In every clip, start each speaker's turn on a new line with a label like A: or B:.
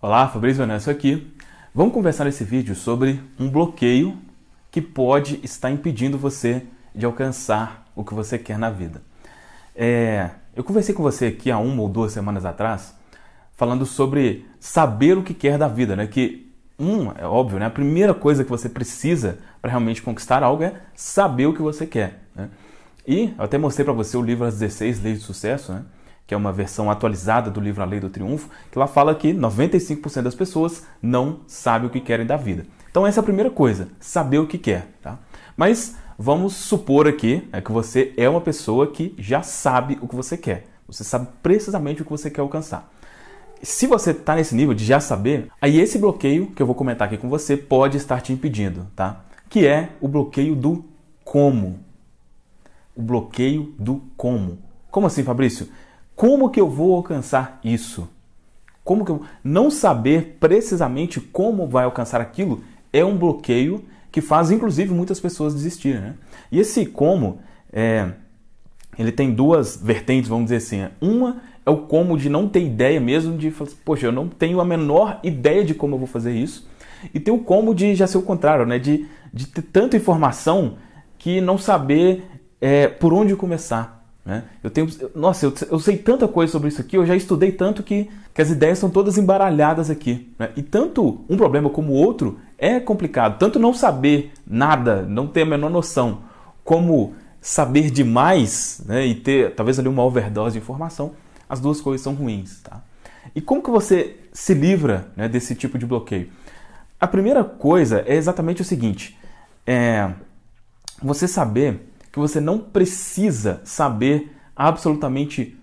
A: Olá, Fabrício Venâncio aqui. Vamos conversar nesse vídeo sobre um bloqueio que pode estar impedindo você de alcançar o que você quer na vida. É, eu conversei com você aqui há uma ou duas semanas atrás, falando sobre saber o que quer da vida, né? Que um é óbvio, né? A primeira coisa que você precisa para realmente conquistar algo é saber o que você quer. Né? E eu até mostrei para você o livro As 16 Leis de Sucesso, né? que é uma versão atualizada do livro A Lei do Triunfo, que ela fala que 95% das pessoas não sabem o que querem da vida. Então essa é a primeira coisa, saber o que quer, tá? Mas vamos supor aqui é que você é uma pessoa que já sabe o que você quer. Você sabe precisamente o que você quer alcançar. Se você está nesse nível de já saber, aí esse bloqueio que eu vou comentar aqui com você pode estar te impedindo, tá? Que é o bloqueio do como. O bloqueio do como. Como assim, Fabrício? Como que eu vou alcançar isso? Como que eu... não saber precisamente como vai alcançar aquilo é um bloqueio que faz inclusive muitas pessoas desistirem. Né? E esse como é... ele tem duas vertentes, vamos dizer assim. Né? Uma é o como de não ter ideia mesmo, de falar, assim, poxa, eu não tenho a menor ideia de como eu vou fazer isso. E tem o como de já ser o contrário, né? de, de ter tanta informação que não saber é, por onde começar. Né? Eu tenho, nossa, eu, eu, sei tanta coisa sobre isso aqui, eu já estudei tanto que, que as ideias são todas embaralhadas aqui. Né? E tanto um problema como o outro é complicado. Tanto não saber nada, não ter a menor noção, como saber demais né? e ter talvez ali uma overdose de informação, as duas coisas são ruins. Tá? E como que você se livra né, desse tipo de bloqueio? A primeira coisa é exatamente o seguinte: é você saber que você não precisa saber absolutamente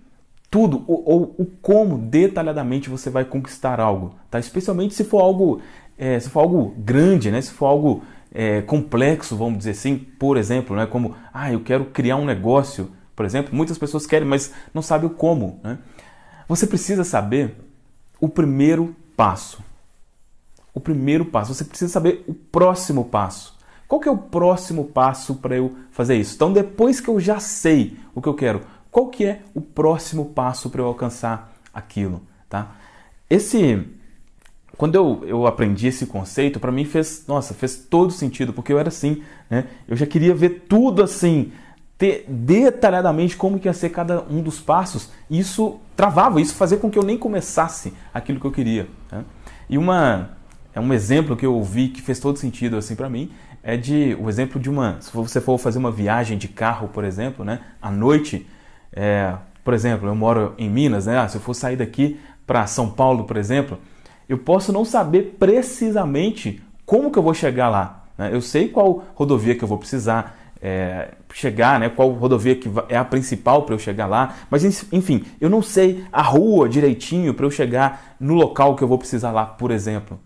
A: tudo ou, ou o como detalhadamente você vai conquistar algo, tá? Especialmente se for algo, é, se for algo grande, né? Se for algo é, complexo, vamos dizer assim, por exemplo, né? Como, ah, eu quero criar um negócio, por exemplo. Muitas pessoas querem, mas não sabem o como, né? Você precisa saber o primeiro passo. O primeiro passo. Você precisa saber o próximo passo. Qual que é o próximo passo para eu fazer isso? Então, depois que eu já sei o que eu quero, qual que é o próximo passo para eu alcançar aquilo, tá? Esse quando eu, eu aprendi esse conceito, para mim fez, nossa, fez todo sentido, porque eu era assim, né? Eu já queria ver tudo assim, ter detalhadamente como que ia ser cada um dos passos. E isso travava, isso fazia com que eu nem começasse aquilo que eu queria. Né? E uma é um exemplo que eu ouvi que fez todo sentido assim para mim é de o exemplo de uma. Se você for fazer uma viagem de carro, por exemplo, né, à noite, é, por exemplo, eu moro em Minas, né? Ah, se eu for sair daqui para São Paulo, por exemplo, eu posso não saber precisamente como que eu vou chegar lá. Né? Eu sei qual rodovia que eu vou precisar é, chegar, né? qual rodovia que é a principal para eu chegar lá, mas enfim, eu não sei a rua direitinho para eu chegar no local que eu vou precisar lá, por exemplo.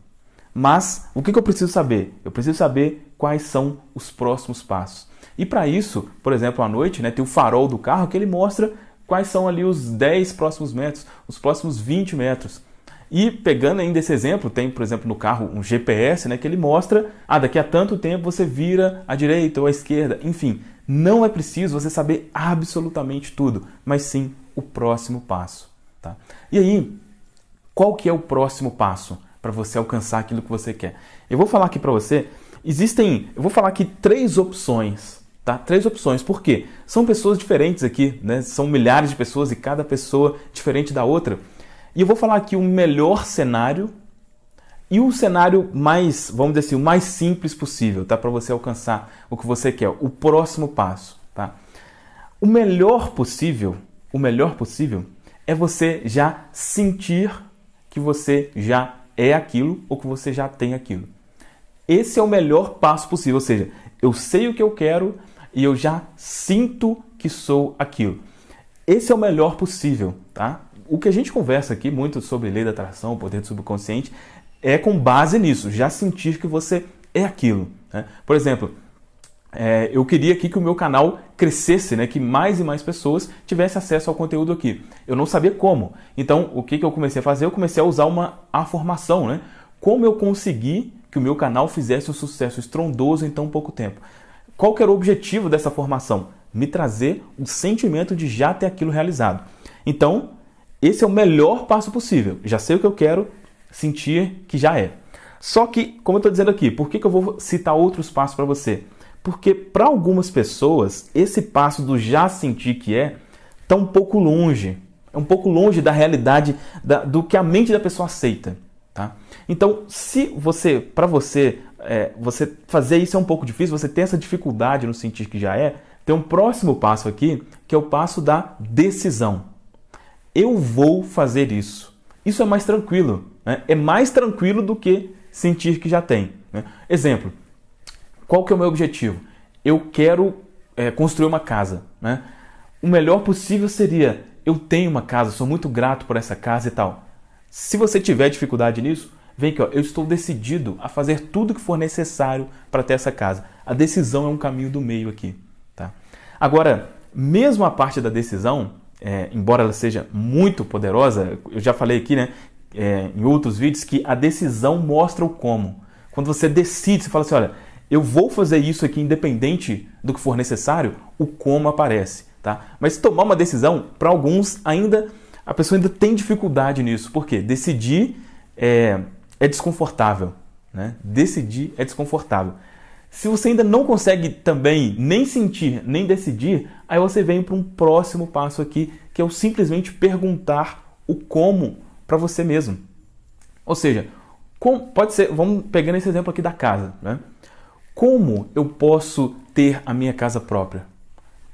A: Mas o que, que eu preciso saber? Eu preciso saber quais são os próximos passos. E para isso, por exemplo, à noite, né, tem o farol do carro que ele mostra quais são ali os 10 próximos metros, os próximos 20 metros. E pegando ainda esse exemplo, tem, por exemplo, no carro um GPS, né, que ele mostra, ah, daqui a tanto tempo você vira à direita ou à esquerda. Enfim, não é preciso você saber absolutamente tudo, mas sim o próximo passo, tá? E aí, qual que é o próximo passo para você alcançar aquilo que você quer? Eu vou falar aqui para você Existem, eu vou falar aqui três opções, tá? Três opções, por quê? São pessoas diferentes aqui, né? São milhares de pessoas e cada pessoa diferente da outra. E eu vou falar aqui o melhor cenário e o cenário mais, vamos dizer assim, o mais simples possível, tá? Para você alcançar o que você quer, o próximo passo, tá? O melhor possível, o melhor possível é você já sentir que você já é aquilo ou que você já tem aquilo. Esse é o melhor passo possível, ou seja, eu sei o que eu quero e eu já sinto que sou aquilo. Esse é o melhor possível, tá? O que a gente conversa aqui muito sobre lei da atração, poder do subconsciente, é com base nisso, já sentir que você é aquilo. Né? Por exemplo, é, eu queria aqui que o meu canal crescesse, né? que mais e mais pessoas tivessem acesso ao conteúdo aqui. Eu não sabia como. Então, o que, que eu comecei a fazer? Eu comecei a usar uma afirmação, Né? Como eu consegui que o meu canal fizesse um sucesso estrondoso em tão pouco tempo. Qual que era o objetivo dessa formação? Me trazer o um sentimento de já ter aquilo realizado. Então, esse é o melhor passo possível. Já sei o que eu quero, sentir que já é. Só que, como eu estou dizendo aqui, por que, que eu vou citar outros passos para você? Porque para algumas pessoas, esse passo do já sentir que é está um pouco longe. É um pouco longe da realidade da, do que a mente da pessoa aceita. Tá? Então, se você, para você, é, você fazer isso é um pouco difícil, você tem essa dificuldade no sentir que já é, tem um próximo passo aqui, que é o passo da decisão. Eu vou fazer isso. Isso é mais tranquilo. Né? É mais tranquilo do que sentir que já tem. Né? Exemplo, qual que é o meu objetivo? Eu quero é, construir uma casa. Né? O melhor possível seria, eu tenho uma casa, sou muito grato por essa casa e tal se você tiver dificuldade nisso, vem aqui, ó, eu estou decidido a fazer tudo que for necessário para ter essa casa. A decisão é um caminho do meio aqui. Tá? Agora, mesmo a parte da decisão, é, embora ela seja muito poderosa, eu já falei aqui né, é, em outros vídeos que a decisão mostra o como. Quando você decide, você fala assim: olha, eu vou fazer isso aqui independente do que for necessário, o como aparece. Tá? Mas tomar uma decisão, para alguns, ainda a pessoa ainda tem dificuldade nisso. Por quê? Decidir é, é desconfortável. Né? Decidir é desconfortável. Se você ainda não consegue também nem sentir, nem decidir, aí você vem para um próximo passo aqui, que é o simplesmente perguntar o como para você mesmo. Ou seja, pode ser, vamos pegando esse exemplo aqui da casa, né? Como eu posso ter a minha casa própria?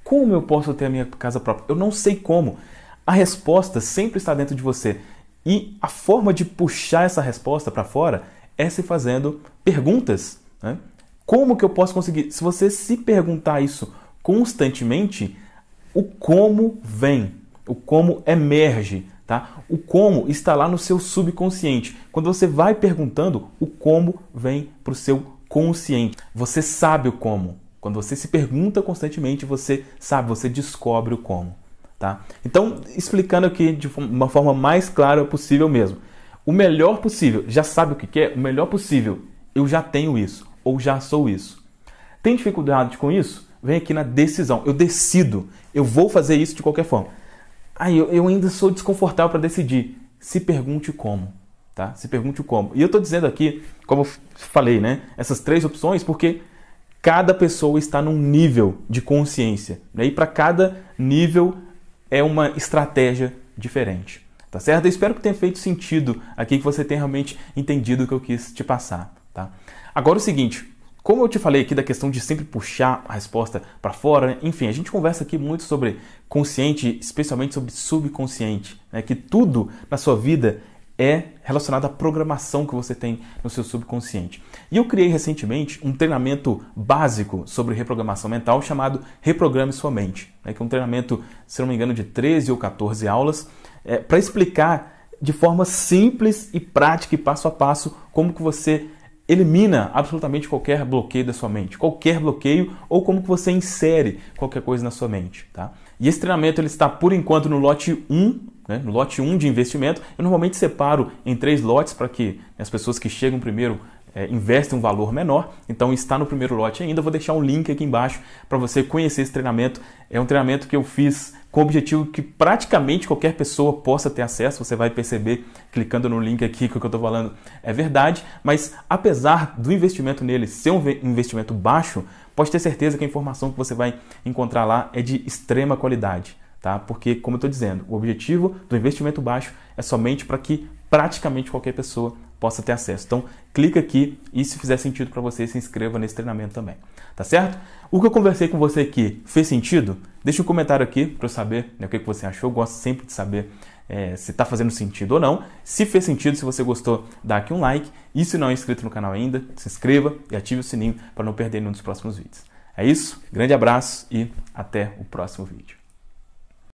A: Como eu posso ter a minha casa própria? Eu não sei como. A resposta sempre está dentro de você. E a forma de puxar essa resposta para fora é se fazendo perguntas. Né? Como que eu posso conseguir? Se você se perguntar isso constantemente, o como vem, o como emerge, tá? O como está lá no seu subconsciente. Quando você vai perguntando, o como vem para o seu consciente. Você sabe o como. Quando você se pergunta constantemente, você sabe, você descobre o como. Tá? Então, explicando aqui de uma forma mais clara possível mesmo. O melhor possível, já sabe o que é? O melhor possível, eu já tenho isso, ou já sou isso. Tem dificuldade com isso? Vem aqui na decisão. Eu decido, eu vou fazer isso de qualquer forma. Aí eu, ainda sou desconfortável para decidir. Se pergunte como. Tá? Se pergunte como. E eu estou dizendo aqui, como eu falei, né? essas três opções, porque cada pessoa está num nível de consciência. Né? E para cada nível é uma estratégia diferente. Tá certo? Eu espero que tenha feito sentido aqui, que você tenha realmente entendido o que eu quis te passar. Tá? Agora o seguinte, como eu te falei aqui da questão de sempre puxar a resposta para fora, né? enfim, a gente conversa aqui muito sobre consciente, especialmente sobre subconsciente, né? que tudo na sua vida é relacionada à programação que você tem no seu subconsciente. E eu criei recentemente um treinamento básico sobre reprogramação mental chamado Reprograme Sua Mente, né, que é um treinamento, se não me engano, de 13 ou 14 aulas, é, para explicar de forma simples e prática e passo a passo como que você elimina absolutamente qualquer bloqueio da sua mente, qualquer bloqueio ou como que você insere qualquer coisa na sua mente, tá? E esse treinamento ele está por enquanto no lote 1 né? No lote 1 um de investimento, eu normalmente separo em três lotes para que as pessoas que chegam primeiro é, investem um valor menor. Então, está no primeiro lote ainda. Vou deixar um link aqui embaixo para você conhecer esse treinamento. É um treinamento que eu fiz com o objetivo que praticamente qualquer pessoa possa ter acesso. Você vai perceber clicando no link aqui que o que eu estou falando é verdade. Mas, apesar do investimento nele ser um investimento baixo, pode ter certeza que a informação que você vai encontrar lá é de extrema qualidade tá? Porque, como eu estou dizendo, o objetivo do investimento baixo é somente para que praticamente qualquer pessoa possa ter acesso. Então, clica aqui e se fizer sentido para você, se inscreva nesse treinamento também. Tá certo? O que eu conversei com você aqui fez sentido? Deixa um comentário aqui para eu saber né, o que, você achou. Eu gosto sempre de saber é, se está fazendo sentido ou não. Se fez sentido, se você gostou, dá aqui um like. E se não é inscrito no canal ainda, se inscreva e ative o sininho para não perder nenhum dos próximos vídeos. É isso, grande abraço e até o próximo vídeo.